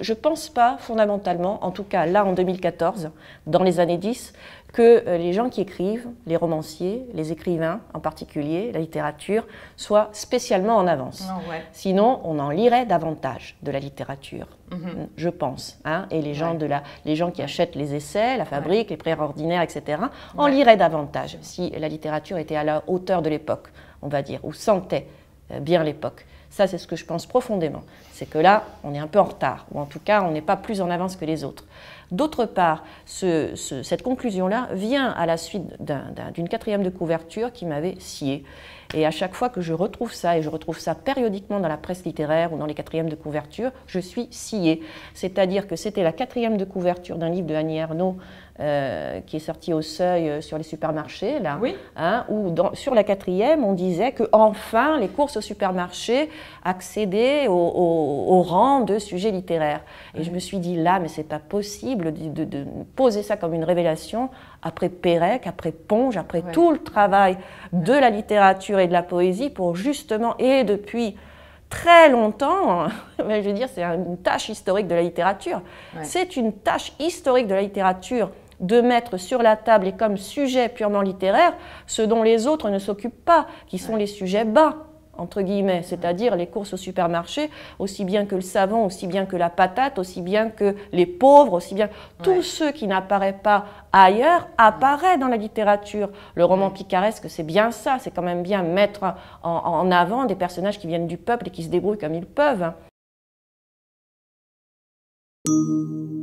je ne pense pas fondamentalement, en tout cas là en 2014, dans les années 10, que euh, les gens qui écrivent, les romanciers, les écrivains en particulier, la littérature, soient spécialement en avance. Ah Sinon, on en lirait davantage de la littérature, mhm. je pense. Hein, et les gens, de les gens qui achètent les essais, la fabrique, les prières ordinaires, etc., en lirait davantage si la littérature était à la hauteur de l'époque, on va dire, ou sentait euh, bien l'époque. Ça, c'est ce que je pense profondément. C'est que là, on est un peu en retard, ou en tout cas, on n'est pas plus en avance que les autres. D'autre part, cette conclusion-là vient à la suite d'une quatrième de couverture qui m'avait scié. Et à chaque fois que je retrouve ça, et je retrouve ça périodiquement dans la presse littéraire ou dans les quatrièmes de couverture, je suis sciée. C'est-à-dire que c'était la quatrième de couverture d'un livre de Annie Ernaux euh, qui est sorti au seuil euh, sur les supermarchés, là, hein, où sur la quatrième, on disait que enfin les courses au supermarché accéder au, rang de sujet littéraire. Et je me suis dit, là, mais c'est pas possible de, poser ça comme une révélation après Pérec, après Ponge, après tout le travail de la littérature et de la poésie pour justement, et depuis très longtemps, je veux dire, c'est une tâche historique de la littérature. C'est une tâche historique de la littérature de mettre sur la table et comme sujet purement littéraire ce dont les autres ne s'occupent pas, qui sont les sujets bas entre guillemets, c'est-à-dire les courses au supermarché, aussi bien que le savon, aussi bien que la patate, aussi bien que les pauvres, aussi bien... Tous ceux qui n'apparaissent pas ailleurs apparaissent dans la littérature. Le roman picaresque, c'est bien ça, c'est quand même bien mettre en, avant des personnages qui viennent du peuple et qui se débrouillent comme ils peuvent. Hein.